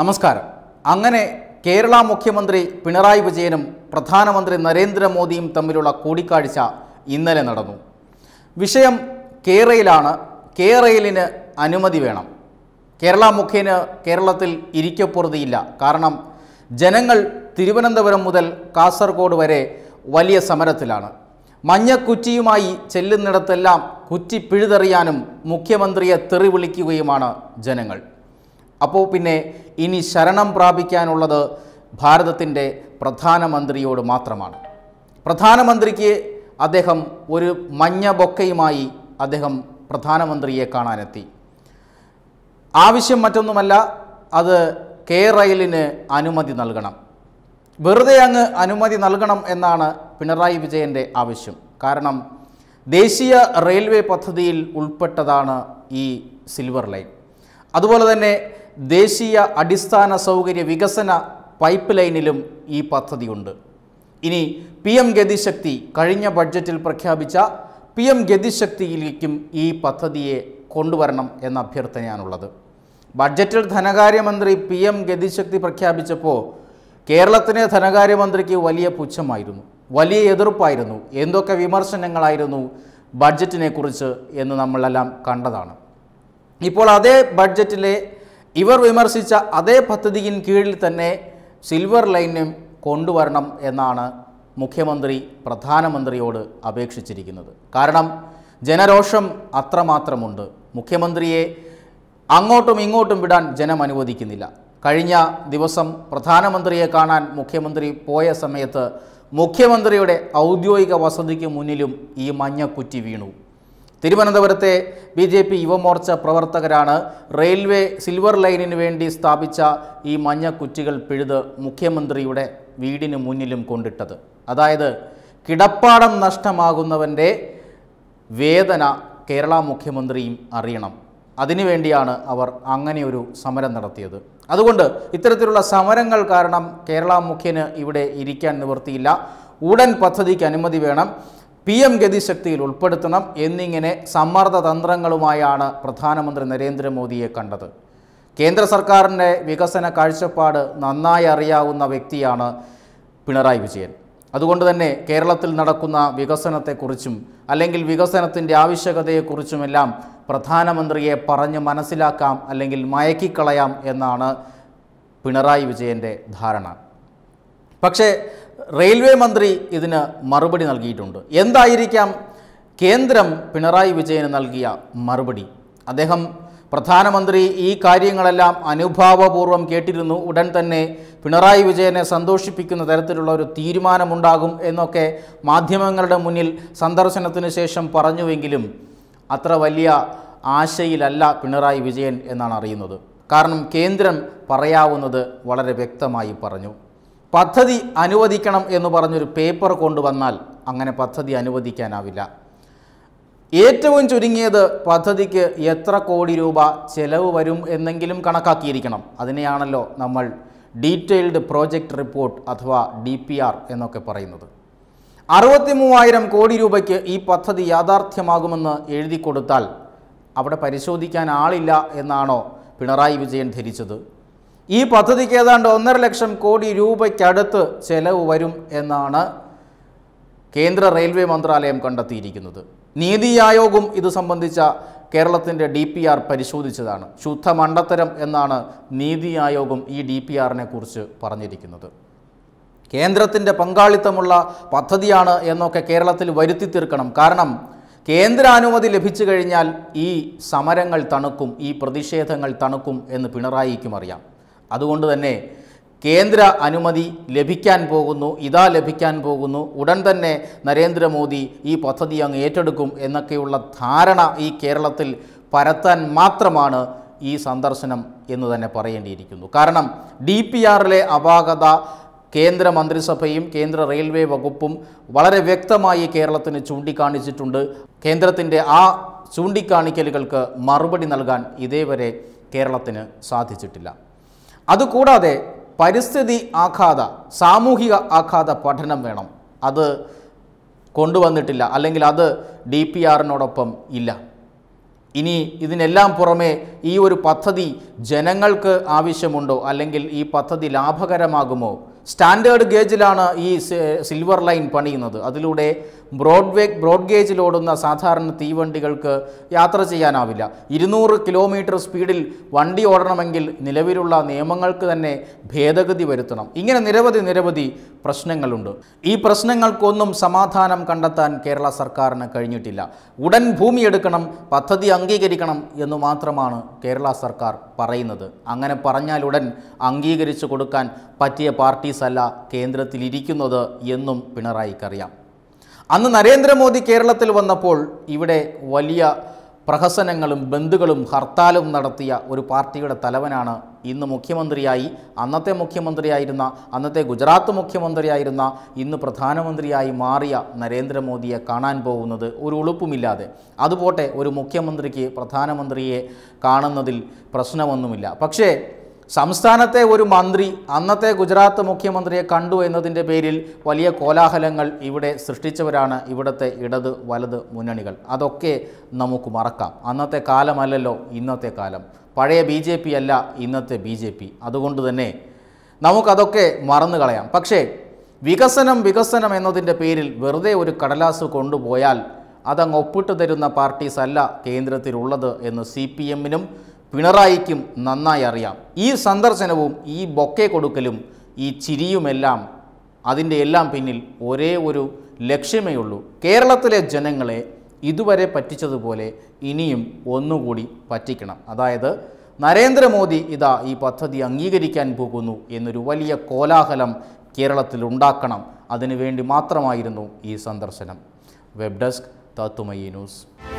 നമസ്കാരം അങ്ങനെ കേരള മുഖ്യമന്ത്രി പിണറായി വിജയനും പ്രധാനമന്ത്രി നരേന്ദ്രമോദിയും തമ്മിലുള്ള കൂടിക്കാഴ്ച ഇന്നലെ നടന്നു വിഷയം കേരളയിലാണ് കേരളിന് അനുമതി വേണം കേരള മുഖ്യന് കേരളത്തിൽ ഇരിക്കപ്പുറതിയില്ല കാരണം ജനങ്ങൾ തിരുവനന്തപുരം മുതൽ കാസർഗോഡ് വരെ വലിയ സമരത്തിലാണ് മഞ്ഞക്കുറ്റിയുമായി ചെല്ലുന്നിടത്തെല്ലാം കുറ്റി പിഴുതെറിയാനും മുഖ്യമന്ത്രിയെ തെറി വിളിക്കുകയുമാണ് ജനങ്ങൾ അപ്പോൾ പിന്നെ ഇനി ശരണം പ്രാപിക്കാനുള്ളത് ഭാരതത്തിൻ്റെ പ്രധാനമന്ത്രിയോട് മാത്രമാണ് പ്രധാനമന്ത്രിക്ക് അദ്ദേഹം ഒരു മഞ്ഞ ബൊക്കയുമായി അദ്ദേഹം പ്രധാനമന്ത്രിയെ കാണാനെത്തി ആവശ്യം മറ്റൊന്നുമല്ല അത് കെ റയലിന് അനുമതി നൽകണം വെറുതെ അങ്ങ് അനുമതി നൽകണം എന്നാണ് പിണറായി വിജയൻ്റെ ആവശ്യം കാരണം ദേശീയ റെയിൽവേ പദ്ധതിയിൽ ഉൾപ്പെട്ടതാണ് ഈ സിൽവർ ലൈൻ അതുപോലെ തന്നെ ദേശീയ അടിസ്ഥാന സൗകര്യ വികസന പൈപ്പ് ലൈനിലും ഈ പദ്ധതിയുണ്ട് ഇനി പി എം ഗതിശക്തി കഴിഞ്ഞ ബഡ്ജറ്റിൽ പ്രഖ്യാപിച്ച പി എം ഗതിശക്തിയിലേക്കും ഈ പദ്ധതിയെ കൊണ്ടുവരണം എന്ന അഭ്യർത്ഥനയാണുള്ളത് ബഡ്ജറ്റിൽ ധനകാര്യമന്ത്രി പി എം ഗതിശക്തി പ്രഖ്യാപിച്ചപ്പോൾ കേരളത്തിലെ ധനകാര്യമന്ത്രിക്ക് വലിയ പുച്ഛമായിരുന്നു വലിയ എതിർപ്പായിരുന്നു എന്തൊക്കെ വിമർശനങ്ങളായിരുന്നു ബഡ്ജറ്റിനെക്കുറിച്ച് എന്ന് നമ്മളെല്ലാം കണ്ടതാണ് ഇപ്പോൾ അതേ ബഡ്ജറ്റിലെ ഇവർ വിമർശിച്ച അതേ പദ്ധതിയിൻ കീഴിൽ തന്നെ സിൽവർ ലൈനും കൊണ്ടുവരണം എന്നാണ് മുഖ്യമന്ത്രി പ്രധാനമന്ത്രിയോട് അപേക്ഷിച്ചിരിക്കുന്നത് കാരണം ജനരോഷം അത്രമാത്രമുണ്ട് മുഖ്യമന്ത്രിയെ അങ്ങോട്ടും ഇങ്ങോട്ടും വിടാൻ ജനം അനുവദിക്കുന്നില്ല കഴിഞ്ഞ ദിവസം പ്രധാനമന്ത്രിയെ കാണാൻ മുഖ്യമന്ത്രി പോയ സമയത്ത് മുഖ്യമന്ത്രിയുടെ ഔദ്യോഗിക വസതിക്ക് മുന്നിലും ഈ മഞ്ഞക്കുറ്റി വീണു തിരുവനന്തപുരത്തെ ബി ജെ പി യുവമോർച്ച പ്രവർത്തകരാണ് റെയിൽവേ സിൽവർ ലൈനിന് വേണ്ടി സ്ഥാപിച്ച ഈ മഞ്ഞ കുറ്റികൾ പിഴുത് മുഖ്യമന്ത്രിയുടെ വീടിന് മുന്നിലും കൊണ്ടിട്ടത് അതായത് കിടപ്പാടം നഷ്ടമാകുന്നവൻ്റെ വേദന കേരള മുഖ്യമന്ത്രിയും അറിയണം അതിനുവേണ്ടിയാണ് അവർ അങ്ങനെ ഒരു സമരം നടത്തിയത് അതുകൊണ്ട് ഇത്തരത്തിലുള്ള സമരങ്ങൾ കാരണം കേരള മുഖ്യന് ഇവിടെ ഇരിക്കാൻ നിവൃത്തിയില്ല ഉടൻ പദ്ധതിക്ക് അനുമതി വേണം പി എം ഗതിശക്തിയിൽ ഉൾപ്പെടുത്തണം എന്നിങ്ങനെ സമ്മർദ്ദ തന്ത്രങ്ങളുമായാണ് പ്രധാനമന്ത്രി നരേന്ദ്രമോദിയെ കണ്ടത് കേന്ദ്ര സർക്കാരിൻ്റെ വികസന കാഴ്ചപ്പാട് നന്നായി അറിയാവുന്ന വ്യക്തിയാണ് പിണറായി വിജയൻ അതുകൊണ്ട് തന്നെ കേരളത്തിൽ നടക്കുന്ന വികസനത്തെക്കുറിച്ചും അല്ലെങ്കിൽ വികസനത്തിൻ്റെ ആവശ്യകതയെക്കുറിച്ചുമെല്ലാം പ്രധാനമന്ത്രിയെ പറഞ്ഞ് മനസ്സിലാക്കാം അല്ലെങ്കിൽ മയക്കിക്കളയാം എന്നാണ് പിണറായി വിജയൻ്റെ ധാരണ പക്ഷേ റെയിൽവേ മന്ത്രി ഇതിന് മറുപടി നൽകിയിട്ടുണ്ട് എന്തായിരിക്കാം കേന്ദ്രം പിണറായി വിജയന് നൽകിയ മറുപടി അദ്ദേഹം പ്രധാനമന്ത്രി ഈ കാര്യങ്ങളെല്ലാം അനുഭാവപൂർവ്വം കേട്ടിരുന്നു ഉടൻ തന്നെ പിണറായി വിജയനെ സന്തോഷിപ്പിക്കുന്ന തരത്തിലുള്ള ഒരു തീരുമാനമുണ്ടാകും എന്നൊക്കെ മാധ്യമങ്ങളുടെ മുന്നിൽ സന്ദർശനത്തിന് ശേഷം പറഞ്ഞുവെങ്കിലും അത്ര വലിയ ആശയിലല്ല പിണറായി വിജയൻ എന്നാണ് അറിയുന്നത് കാരണം കേന്ദ്രം പറയാവുന്നത് വളരെ വ്യക്തമായി പറഞ്ഞു പദ്ധതി അനുവദിക്കണം എന്ന് പറഞ്ഞൊരു പേപ്പർ കൊണ്ടുവന്നാൽ അങ്ങനെ പദ്ധതി അനുവദിക്കാനാവില്ല ഏറ്റവും ചുരുങ്ങിയത് പദ്ധതിക്ക് എത്ര കോടി രൂപ ചെലവ് വരും എന്നെങ്കിലും കണക്കാക്കിയിരിക്കണം അതിനെയാണല്ലോ നമ്മൾ ഡീറ്റെയിൽഡ് പ്രോജക്റ്റ് റിപ്പോർട്ട് അഥവാ ഡി എന്നൊക്കെ പറയുന്നത് അറുപത്തി മൂവായിരം കോടി രൂപയ്ക്ക് ഈ പദ്ധതി യാഥാർത്ഥ്യമാകുമെന്ന് എഴുതി കൊടുത്താൽ അവിടെ പരിശോധിക്കാൻ ആളില്ല എന്നാണോ പിണറായി വിജയൻ ധരിച്ചത് ഈ പദ്ധതിക്ക് ഏതാണ്ട് ഒന്നര ലക്ഷം കോടി രൂപയ്ക്കടുത്ത് ചെലവ് വരും എന്നാണ് കേന്ദ്ര റെയിൽവേ മന്ത്രാലയം കണ്ടെത്തിയിരിക്കുന്നത് നീതി ആയോഗും ഇത് സംബന്ധിച്ച കേരളത്തിൻ്റെ ഡി പി ആർ പരിശോധിച്ചതാണ് ശുദ്ധ മണ്ടത്തരം എന്നാണ് നീതി ആയോഗം ഈ ഡി പി ആറിനെ കുറിച്ച് പറഞ്ഞിരിക്കുന്നത് കേന്ദ്രത്തിൻ്റെ പങ്കാളിത്തമുള്ള പദ്ധതിയാണ് എന്നൊക്കെ കേരളത്തിൽ വരുത്തി തീർക്കണം കാരണം കേന്ദ്ര അനുമതി ലഭിച്ചു കഴിഞ്ഞാൽ ഈ സമരങ്ങൾ തണുക്കും ഈ പ്രതിഷേധങ്ങൾ തണുക്കും എന്ന് പിണറായിക്കും അറിയാം അതുകൊണ്ട് തന്നെ കേന്ദ്ര അനുമതി ലഭിക്കാൻ പോകുന്നു ഇതാ ലഭിക്കാൻ പോകുന്നു ഉടൻ തന്നെ നരേന്ദ്രമോദി ഈ പദ്ധതി അങ്ങ് ഏറ്റെടുക്കും എന്നൊക്കെയുള്ള ധാരണ ഈ കേരളത്തിൽ പരത്താൻ മാത്രമാണ് ഈ സന്ദർശനം എന്ന് തന്നെ പറയേണ്ടിയിരിക്കുന്നു കാരണം ഡി പി ആറിലെ അപാകത കേന്ദ്ര മന്ത്രിസഭയും കേന്ദ്ര റെയിൽവേ വകുപ്പും വളരെ വ്യക്തമായി കേരളത്തിന് ചൂണ്ടിക്കാണിച്ചിട്ടുണ്ട് കേന്ദ്രത്തിൻ്റെ ആ ചൂണ്ടിക്കാണിക്കലുകൾക്ക് മറുപടി നൽകാൻ ഇതേവരെ കേരളത്തിന് സാധിച്ചിട്ടില്ല അതുകൂടാതെ പരിസ്ഥിതി ആഘാത സാമൂഹിക ആഘാത പഠനം വേണം അത് കൊണ്ടുവന്നിട്ടില്ല അല്ലെങ്കിൽ അത് ഡി പി ആറിനോടൊപ്പം ഇല്ല ഇനി ഇതിനെല്ലാം പുറമെ ഈ ഒരു പദ്ധതി ജനങ്ങൾക്ക് ആവശ്യമുണ്ടോ അല്ലെങ്കിൽ ഈ പദ്ധതി ലാഭകരമാകുമോ സ്റ്റാൻഡേർഡ് ഗേജിലാണ് ഈ സിൽവർ ലൈൻ പണിയുന്നത് അതിലൂടെ ബ്രോഡ്വേ ബ്രോഡ് ഗേജിലോടുന്ന സാധാരണ തീവണ്ടികൾക്ക് യാത്ര ചെയ്യാനാവില്ല ഇരുന്നൂറ് കിലോമീറ്റർ സ്പീഡിൽ വണ്ടി ഓടണമെങ്കിൽ നിലവിലുള്ള നിയമങ്ങൾക്ക് തന്നെ ഭേദഗതി വരുത്തണം ഇങ്ങനെ നിരവധി നിരവധി പ്രശ്നങ്ങളുണ്ട് ഈ പ്രശ്നങ്ങൾക്കൊന്നും സമാധാനം കണ്ടെത്താൻ കേരള സർക്കാരിന് കഴിഞ്ഞിട്ടില്ല ഉടൻ ഭൂമി എടുക്കണം പദ്ധതി അംഗീകരിക്കണം എന്ന് മാത്രമാണ് കേരള സർക്കാർ പറയുന്നത് അങ്ങനെ പറഞ്ഞാൽ ഉടൻ അംഗീകരിച്ചു കൊടുക്കാൻ പറ്റിയ പാർട്ടീസ് അല്ല കേന്ദ്രത്തിലിരിക്കുന്നത് എന്നും പിണറായിക്കറിയാം അന്ന് നരേന്ദ്രമോദി കേരളത്തിൽ വന്നപ്പോൾ ഇവിടെ വലിയ പ്രഹസനങ്ങളും ബന്ധുക്കളും ഹർത്താലും നടത്തിയ ഒരു പാർട്ടിയുടെ തലവനാണ് ഇന്ന് മുഖ്യമന്ത്രിയായി അന്നത്തെ മുഖ്യമന്ത്രിയായിരുന്ന അന്നത്തെ ഗുജറാത്ത് മുഖ്യമന്ത്രിയായിരുന്ന ഇന്ന് പ്രധാനമന്ത്രിയായി മാറിയ നരേന്ദ്രമോദിയെ കാണാൻ പോകുന്നത് ഒരു ഉളുപ്പുമില്ലാതെ അതുപോട്ടെ ഒരു മുഖ്യമന്ത്രിക്ക് പ്രധാനമന്ത്രിയെ കാണുന്നതിൽ പ്രശ്നമൊന്നുമില്ല പക്ഷേ സംസ്ഥാനത്തെ ഒരു മന്ത്രി അന്നത്തെ ഗുജറാത്ത് മുഖ്യമന്ത്രിയെ കണ്ടു എന്നതിൻ്റെ പേരിൽ വലിയ കോലാഹലങ്ങൾ ഇവിടെ സൃഷ്ടിച്ചവരാണ് ഇവിടുത്തെ ഇടത് വലത് മുന്നണികൾ അതൊക്കെ നമുക്ക് മറക്കാം അന്നത്തെ കാലമല്ലല്ലോ ഇന്നത്തെ കാലം പഴയ ബി ജെ പി അല്ല ഇന്നത്തെ ബി ജെ പി അതുകൊണ്ട് തന്നെ നമുക്കതൊക്കെ മറന്നു കളയാം പക്ഷേ വികസനം വികസനം എന്നതിൻ്റെ പേരിൽ വെറുതെ ഒരു കടലാസ് കൊണ്ടുപോയാൽ അതങ്ങ് ഒപ്പിട്ട് തരുന്ന പാർട്ടീസ് അല്ല കേന്ദ്രത്തിലുള്ളത് എന്ന് സി പി എമ്മിനും പിണറായിക്കും നന്നായി അറിയാം ഈ സന്ദർശനവും ഈ ബൊക്കെ കൊടുക്കലും ഈ ചിരിയുമെല്ലാം അതിൻ്റെ എല്ലാം പിന്നിൽ ഒരേ ഒരു ലക്ഷ്യമേ ഉള്ളൂ കേരളത്തിലെ ജനങ്ങളെ ഇതുവരെ പറ്റിച്ചതുപോലെ ഇനിയും ഒന്നുകൂടി പറ്റിക്കണം അതായത് നരേന്ദ്രമോദി ഇതാ ഈ പദ്ധതി അംഗീകരിക്കാൻ പോകുന്നു എന്നൊരു വലിയ കോലാഹലം കേരളത്തിൽ ഉണ്ടാക്കണം അതിനുവേണ്ടി മാത്രമായിരുന്നു ഈ സന്ദർശനം വെബ് ഡെസ്ക് തത്തുമയി ന്യൂസ്